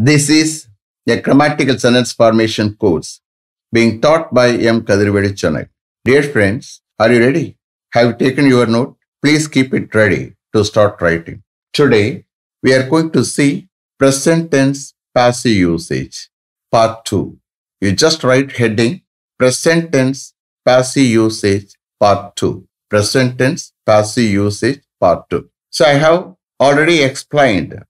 This is a grammatical sentence formation course being taught by M. Kadirvedi Chanak. Dear friends, are you ready? Have you taken your note? Please keep it ready to start writing. Today, we are going to see present tense passive usage, part 2. You just write heading present tense passive usage, part 2. Present tense passive usage, part 2. So I have already explained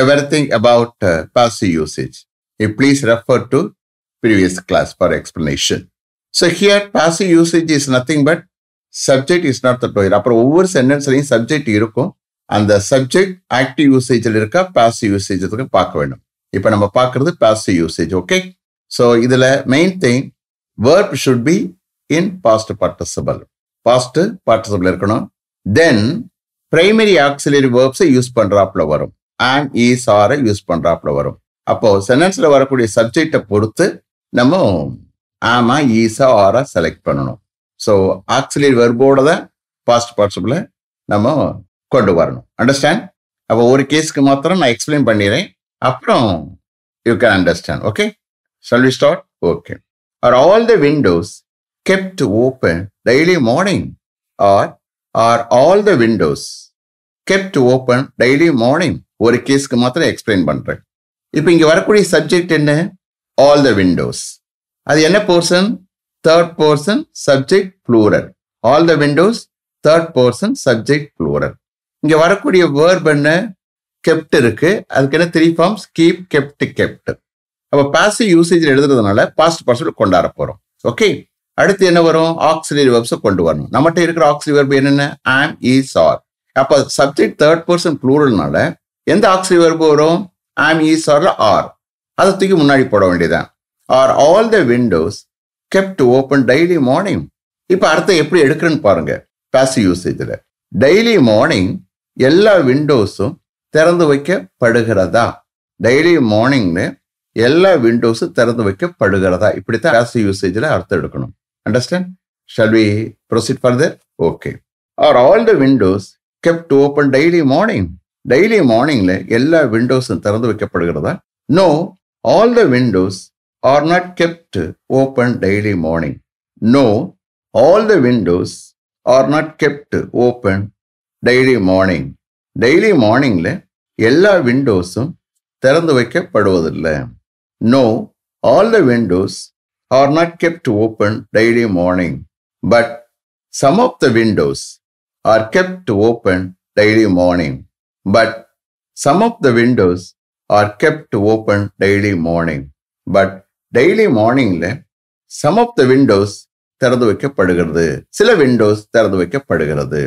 everything about uh, passive usage. If please refer to previous hmm. class for explanation. So here passive usage is nothing but subject is not the doer அப்புறம் ஒவ்வொரு சென்டென்ஸ்லையும் subject இருக்கும் அந்த subject active யூசேஜில் இருக்கா passive usage இருக்கா பார்க்க வேண்டும் இப்போ நம்ம பார்க்கறது பேசிவ் யூசேஜ் ஓகே ஸோ இதில் main thing verb should be in past participle past participle இருக்கணும் தென் பிரைமரி ஆக்சிலரி வேர்ப்ஸை யூஸ் பண்ணுறாப்புல வரும் அண்ட் ஈஸ் e ஆரை யூஸ் பண்ணுறாப்புல வரும் அப்போ சென்டென்ஸில் வரக்கூடிய சப்ஜெக்டை பொறுத்து நம்ம ஆமா ஈஸா ஆரா செலக்ட் பண்ணணும் ஸோ ஆக்சிலரி வெர்போட தான் பாஸ்ட் பார்ட்ஸில் நம்ம கொண்டு வரணும் அண்டர்ஸ்டாண்ட் அப்போ ஒரு கேஸுக்கு மாத்திரம் நான் எக்ஸ்பிளைன் பண்ணிடுறேன் அப்புறம் you can understand okay shall we start okay are all the windows kept open daily morning are are all the windows kept open daily morning ஒரு கேஸ்க்கு மாத்திரம் எக்ஸ்பிளைன் பண்ணுறேன் இப்போ இங்கே வரக்கூடிய சப்ஜெக்ட் என்ன ஆல் த விண்டோஸ் அது என்ன portion third portion subject plural all த windows third portion subject plural இங்கே வரக்கூடிய வேர்ப் என்ன கெப்ட் இருக்கு அதுக்கு என்ன three forms keep kept kept அப்போ பாசிவ் யூசேஜில் எழுதுறதுனால பாஸ்ட் பர்சன் கொண்டாட போகிறோம் ஓகே அடுத்து என்ன வரும் ஆக்சிலரி வெர்ப்ஸை கொண்டு வரணும் நம்மகிட்ட இருக்கிற ஆக்சிலரி வெர்ப் என்னென்ன ஆம் இஸ் ஆர் அப்போ சப்ஜெக்ட் தேர்ட் பர்சன் ப்ளூரல்னால எந்த ஆக்சி வெர்பு வரும் ஆம் ஈஸ் ஆர்ல ஆர் அதை தூக்கி முன்னாடி போட வேண்டியதான் are all the windows kept open daily morning இப்போ அர்த்தம் எப்படி எடுக்கிறேன்னு பாருங்க பேசிவ் யூசேஜில் டெய்லி மார்னிங் எல்லா விண்டோஸும் திறந்து வைக்கப்படுகிறதா டெய்லி மார்னிங்னு எல்லா விண்டோஸும் திறந்து வைக்கப்படுகிறதா இப்படித்தான் பேசி யூசேஜில் அர்த்தம் எடுக்கணும் understand shall we proceed further okay are all the windows kept open daily morning daily மார்னிங்கில் எல்லா விண்டோஸும் திறந்து வைக்கப்படுகிறதா no all the Windows are not kept open daily morning no all the Windows are not kept open daily morning daily மார்னிங்கில் எல்லா விண்டோஸும் திறந்து வைக்கப்படுவதில்லை no all the Windows are not kept open daily morning but some of the Windows are kept open daily morning But some of the windows are kept open daily morning. But daily மார்னிங்கில் some of the windows திறந்து வைக்கப்படுகிறது சில விண்டோஸ் திறந்து வைக்கப்படுகிறது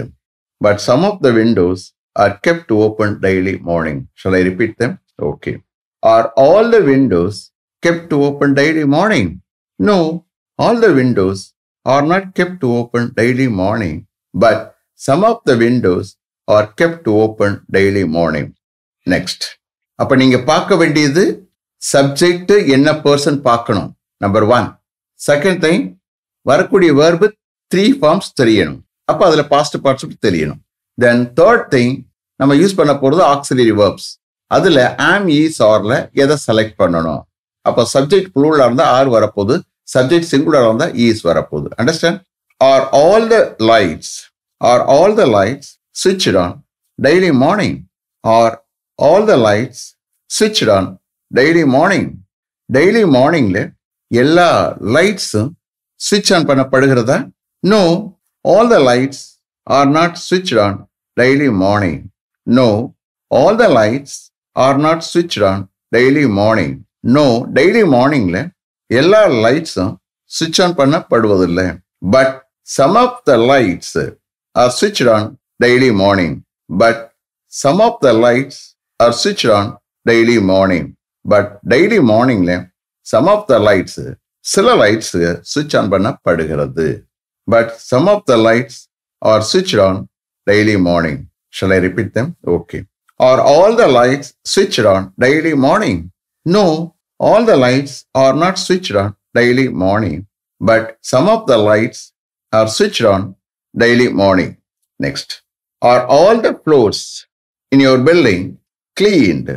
but some of the Windows are kept open daily morning shall I repeat them okay are all the windows kept open daily morning no all the Windows are not kept open daily morning but some of the Windows are kept open daily morning next அப்போ நீங்கள் பார்க்க வேண்டியது subject என்ன person பார்க்கணும் number one second thing வரக்கூடிய verb three forms தெரியணும் அப்போ அதில் பாஸ்ட் பார்ட்ஸ் தெரியணும் தென் தேர்ட் திங் நம்ம யூஸ் பண்ண போகிறது ஆக்சிலரி வேர்ப்ஸ் அதில் ஆம் ஈஸ் ஆரில் எதை செலக்ட் பண்ணணும் அப்போ சப்ஜெக்ட் ப்ளூலாக இருந்தால் ஆர் வரப்போகுது சப்ஜெக்ட் சிங்குலர் இருந்தால் ஈஸ் வரப்போகுது understand R all the lights R all the lights சுவிட்ச் on daily morning are all the lights சுவிட்ச் ஆன் டெய்லி மார்னிங் டெய்லி morningல எல்லா லைட்ஸும் சுவிட்ச் on பண்ணப்படுகிறதா no all the lights R not சுவிட்ச் on daily morning no all the lights R not சுவிட்ச் on daily morning no daily மார்னிங்கில் எல்லா லைட்ஸும் சுவிட்ச் on பண்ணப்படுவதில்லை but some of the lights R சுவிட்ச் on daily morning but some of the lights R switched on daily morning but daily மார்னிங்ல some of the lights சில lights சுவிட்ச் on பண்ணப்படுகிறது but some of the lights R சுவிட்ச் on daily morning shall I repeat them okay are all the lights சுவிட்ச் on daily morning no all the lights R not சுவிட்ச் on daily morning but some of the lights R சுவிட்ச் on daily morning next are all the floors in your building cleaned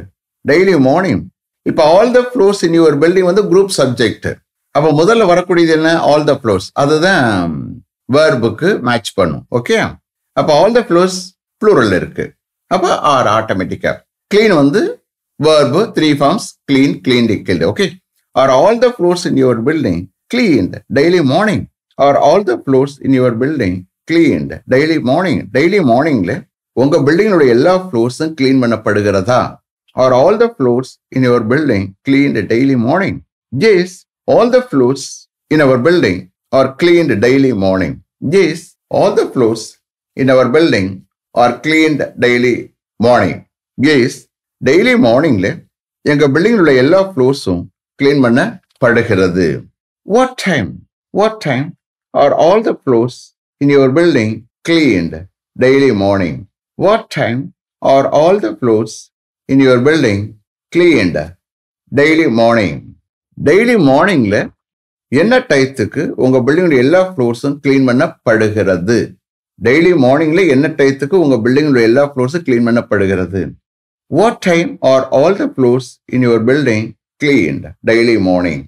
daily morning இப்போ all the floors in your building வந்து group subject அப்போ முதல்ல வரக்கூடியது என்ன all the floors அதுதான் வேர்புக்கு match பண்ணும் ஓகே அப்போ ஆல் த ஃப்ளோர்ஸ் ப்ளூரல் இருக்கு அப்போ ஆர் ஆட்டோமேட்டிக்காக கிளீன் வந்து verb three forms clean clean cleaned okay are all the floors in your building clean daily morning are all the floors in your building cleaned daily morning daily மார்னிங்கில் உங்கள் பில்டிங்கினுடைய எல்லா ஃப்ளோர்ஸும் clean பண்ணப்படுகிறதா are all the floors in your building cleaned daily morning yes all the floors in our building are cleaned daily morning yes all the floors in our building are cleaned daily morning yes daily மார்னிங்கில் எங்கள் பில்டிங்கினுடைய எல்லா ஃப்ளோர்ஸும் clean பண்ணப்படுகிறது what time what time are all the floors in your building cleaned daily morning? What time are all the floors in your building cleaned daily morning? Daily மார்னிங்கில் என்ன டயத்துக்கு உங்கள் பில்டிங்கோட எல்லா ஃப்ளோர்ஸும் க்ளீன் பண்ணப்படுகிறது டெய்லி மார்னிங்கில் என்ன டயத்துக்கு உங்கள் பில்டிங்கோட எல்லா ஃப்ளோர்ஸும் க்ளீன் பண்ணப்படுகிறது what time are all the floors in your building cleaned daily morning.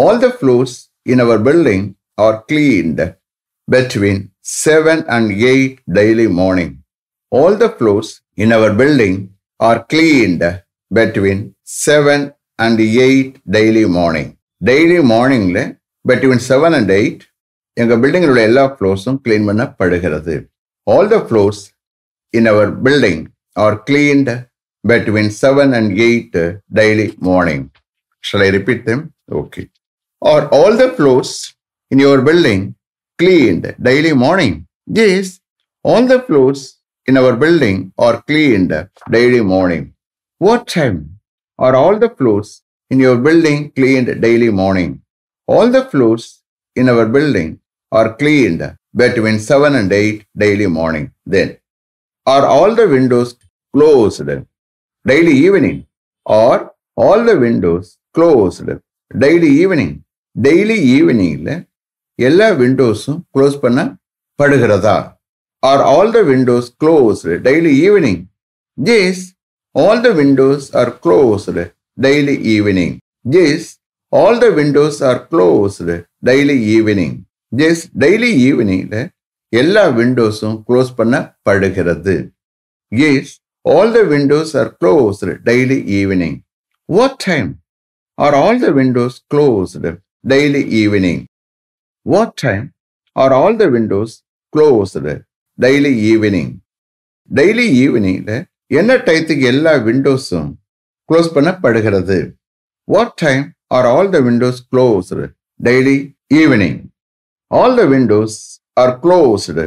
All the floors in our building are cleaned between 7 and 8 daily morning. All the floors in our building are cleaned between 7 and 8 daily morning. Daily மார்னிங்கில் between building and eight எங்கள் பில்டிங்களுடைய எல்லா ஃப்ளோர்ஸும் clean பண்ணப்படுகிறது All the floors in our building are cleaned between 7 and 8 daily morning. Shall I repeat them? Okay. Or all the floors in your building cleaned daily morning. Yes, all the floors in our building are cleaned daily morning. What time are all the floors in your building cleaned daily morning? All the floors in our building are cleaned between 7 and 8 daily morning. Then, are all the windows closed daily evening? Or all the windows closed daily evening? Daily evening, எல்லா விண்டோஸும் close பண்ணப்படுகிறதா are all the windows closed daily evening yes all the Windows R closed daily evening yes all the Windows R closed daily evening yes daily ஈவினிங்கில் எல்லா விண்டோஸும் close பண்ணப்படுகிறது yes all the Windows R closed daily evening what time are all the windows closed daily evening What time are all the windows closed daily evening daily ஈவினிங்கில் என்ன டைத்துக்கு எல்லா விண்டோஸும் close பண்ணப்படுகிறது what time are all the windows closed daily evening all the Windows R closed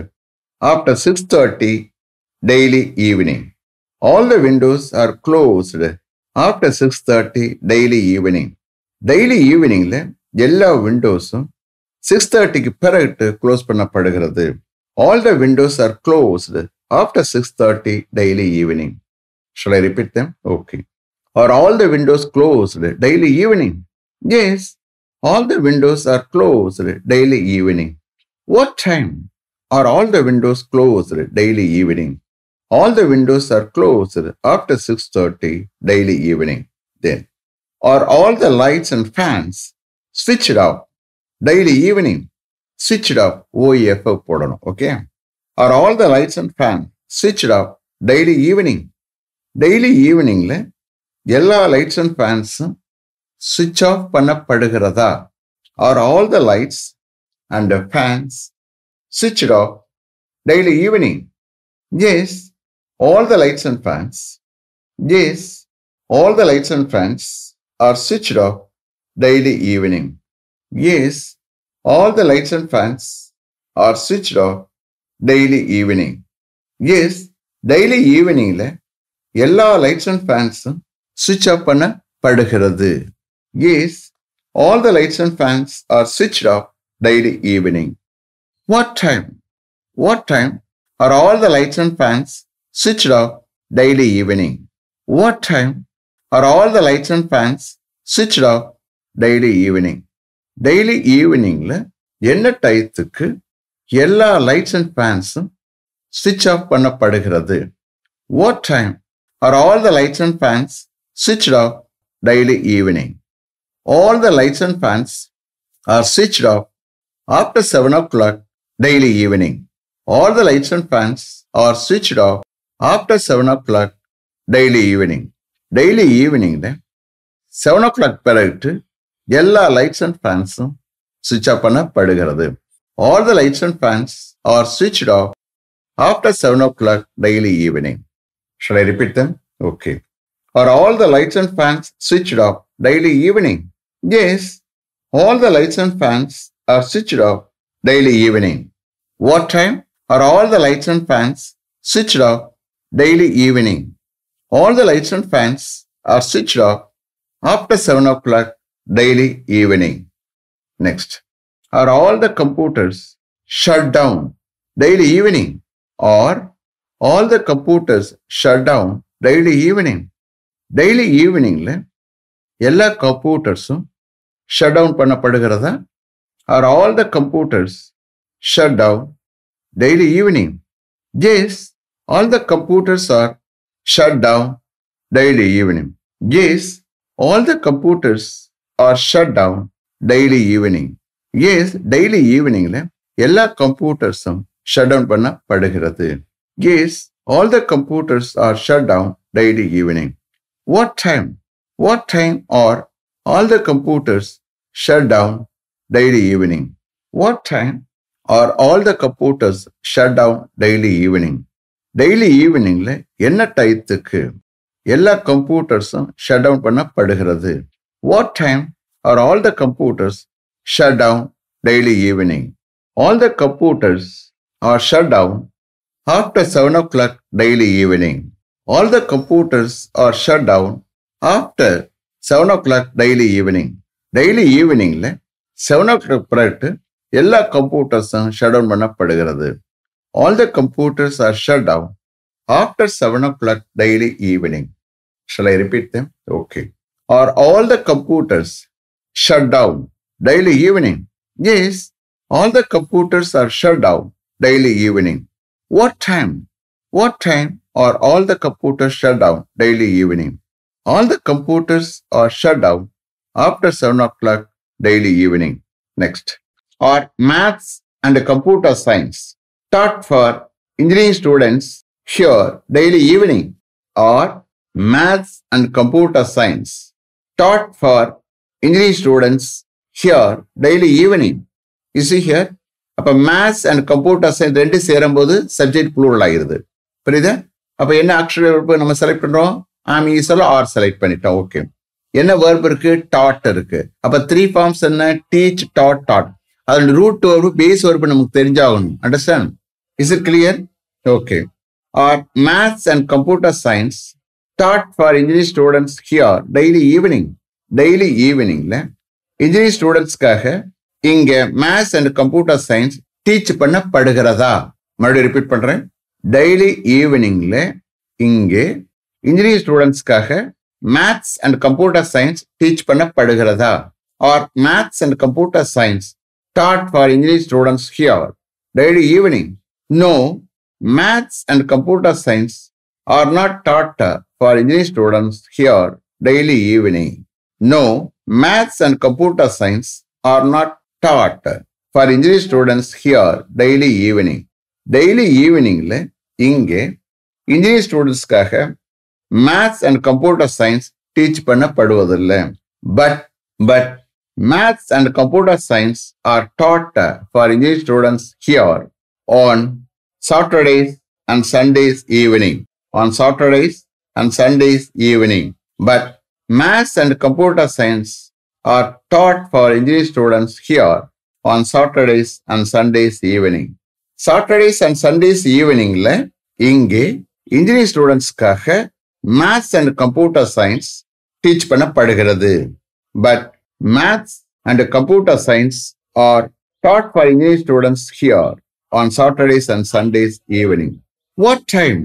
after six thirty daily evening all the Windows R closed after six thirty daily evening daily ஈவினிங்கில் எல்லா விண்டோஸும் six தேர்ட்டிக்கு பிறகு close பண்ணப்படுகிறது all the Windows R closed after six thirty daily evening shall I repeat them okay are all the windows closed daily evening yes all the Windows R closed daily evening what time are all the windows closed daily evening all the Windows R closed after six thirty daily evening then R all the lights and fans ஸ்விட்ச் of daily evening ஸ்விட்ச் of ஓஇஎஃப்எஃப் போடணும் okay are all the lights and fan சுவிட்ச் off daily evening daily ஈவினிங்கில் எல்லா lights and ஃபேன்ஸும் சுவிட்ச் of பண்ணப்படுகிறதா are all the lights and fans சுவிட்ச் off daily evening yes all the lights and fans S all the lights and fans are சுவிட்ச் off daily evening Yes, all the lights and fans are switched off daily evening. S daily ஈவினிங்கில் எல்லா lights and ஃபேன்ஸும் சுவிட்ச் of பண்ணப்படுகிறது yes all the lights and fans are சுவிட்ச் off daily evening what time what time are all the lights and fans சுவிட்ச் off daily evening what time are all the lights and fans சுவிட்ச் off daily evening daily ஈவினிங்கில் என்ன டயத்துக்கு எல்லா lights and ஃபேன்ஸும் ஸ்விட்ச் of பண்ணப்படுகிறது what time are all the lights and fans சுவிட்ச் off daily evening all the lights and fans R ஸ்விட்ச் of after seven o'clock daily evening all the lights and fans R ஸ்விட்ச் of after seven o'clock daily evening daily ஈவினிங்கில் seven ஓ clock பிறகுட்டு எல்லா lights and ஃபேன்ஸும் switch off பண்ணப்படுகிறது all the lights and fans are switch off after seven o'clock daily evening shall I repeat them okay are all the lights and fans switch off daily evening yes all the lights and fans are switch off daily evening what time are all the lights and fans switch off daily evening all the lights and fans are switch off after seven o'clock daily evening. Next, are all the computers shut down daily evening or all the computers shut down daily evening? Daily evening எல்லா கம்ப்யூட்டர்ஸும் shut down பண்ணப்படுகிறதா are all the computers shut down daily evening yes all the computers are shut down daily evening yes all the computers are shut down daily evening yes daily ஈவினிங்ல எல்லா கம்ப்யூட்டர்ஸும் shut down பண்ணப்படுகிறது yes all the computers are shut down daily evening what time what time are all the computers shut down daily evening what time are all the computers shut down daily evening daily ஈவினிங்ல என்ன டைத்துக்கு எல்லா கம்ப்யூட்டர்ஸும் shut down பண்ணப்படுகிறது What time are all the computers shut down daily evening? All the computers are shut down after 7 o'clock daily evening. All the computers are shut down after 7 o'clock daily evening. Daily ஈவினிங்கில் seven o'clock பிறகு எல்லா கம்ப்யூட்டர்ஸும் shut down பண்ணப்படுகிறது all the computers are shut down after seven o'clock daily evening shall I repeat them okay Are all the computers shut down daily evening? Yes, all the computers are shut down daily evening. What time? What time are all the computers shut down daily evening? All the computers are shut down after 7 o'clock daily evening. Next. Or maths and computer science taught for engineering students here daily evening or maths and computer science taught for English students here daily evening is see here, அப்போ maths and computer science ரெண்டு சேரும்போது subject plural ஆகிடுது புரியுதா அப்போ என்ன actual verb நம்ம select பண்ணுறோம் ஆம் ஈஸில் ஆர் செலக்ட் பண்ணிட்டோம் ஓகே என்ன வேர்ப் இருக்கு டாட் இருக்கு அப்போ த்ரீ ஃபார்ம்ஸ் என்ன டீச் டாட் டாட் அதில் ரூட் வேர்பு பேஸ் வேர்பு நமக்கு தெரிஞ்சாகணும் understand is it clear okay are maths and computer science taught for engineering students here daily evening daily ஈவினிங்ல இன்ஜினியரிங் ஸ்டூடெண்ட்ஸ்க்காக இங்க maths and computer science teach பண்ணப்படுகிறதா மறுபடியும் repeat பண்றேன் டெய்லி ஈவினிங்ல இங்கே இன்ஜினியரிங் ஸ்டூடெண்ட்ஸ்க்காக maths and computer science teach பண்ணப்படுகிறதா R maths and computer science taught for English students here daily evening no maths and computer science are not taught for engineering students here daily evening. No, maths and computer science are not taught for engineering students here daily evening. Daily eveningல இங்கே engineering ஸ்டூடெண்ட்ஸ்க்காக maths and computer science teach பண்ணப்படுவதில்லை but but maths and computer science are taught for engineering students here on Saturdays and Sundays evening on Saturdays and Sundays evening but maths and computer science are taught for engineering students here on Saturdays and Sundays evening Saturdays and Sundays ஈவினிங்ல இங்கே engineering ஸ்டூடெண்ட்ஸ்க்காக maths and computer science teach பண்ணப்படுகிறது but maths and computer science are taught for engineering students here on Saturdays and Sundays evening what time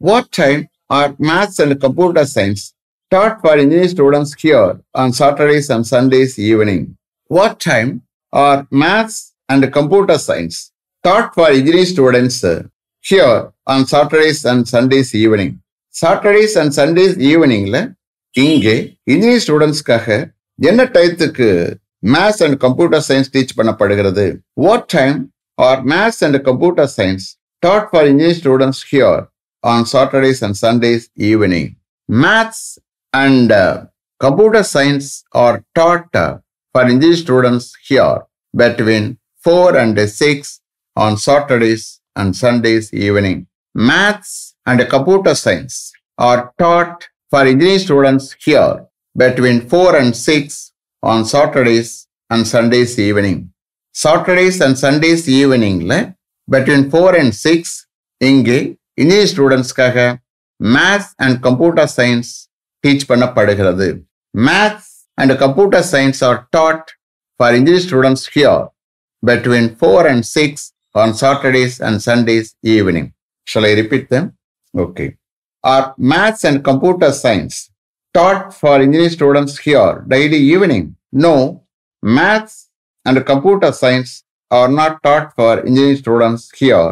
What time are maths and computer science taught for engineering students here on Saturdays and Sundays evening? What time are maths and computer science taught for engineering students here on Saturdays and Sundays evening? Saturdays and Sundays ஈவினிங்ல இங்கே engineering ஸ்டூடெண்ட்ஸ்க்காக என்ன டயத்துக்கு maths and computer science teach பண்ணப்படுகிறது what time are maths and computer science taught for engineering students here on Saturdays and Sundays evening. Maths and uh, computer science are taught uh, for English students here between 4 and 6 on Saturdays and Sundays evening. Maths and computer science are taught for English students here between 4 and 6 on Saturdays and Sundays evening. Saturdays and Sundays evening, between 4 and 6 இங்கே engineer ஸ்டூடெண்ட்ஸ்க்காக maths and computer science teach பண்ணப்படுகிறது maths and computer science are taught for engineer students here between 4 and 6 on Saturdays and Sundays evening. Shall I repeat them? Okay. Are maths and computer science taught for engineering students here daily evening? No, maths and computer science are not taught for engineering students here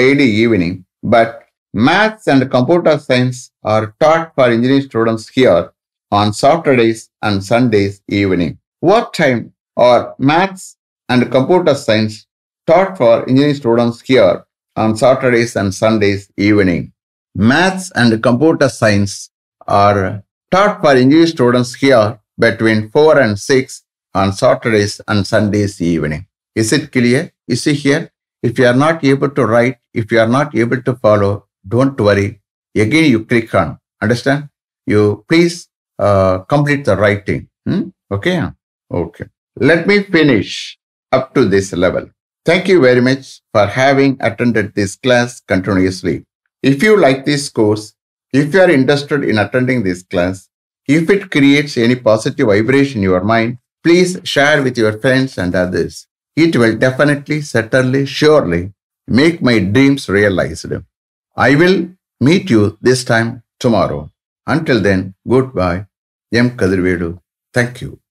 daily evening, but Maths and computer science are taught for engineering students here on Saturdays and Sundays evening. What time are maths and computer science taught for engineering students here on Saturdays and Sundays evening? Maths and computer science are taught for engineering students here between 4 and 6 on Saturdays and Sundays evening. Is it clear? Is it here? If you are not able to write, if you are not able to follow, don't worry. Again, you click on. Understand? You please uh, complete the writing. Hmm? Okay. Okay. Let me finish up to this level. Thank you very much for having attended this class continuously. If you like this course, if you are interested in attending this class, if it creates any positive vibration in your mind, please share with your friends and others. It will definitely, certainly, surely make my dreams realized. I will meet you this time tomorrow. Until then, goodbye. M. Kadirvedu. Thank you.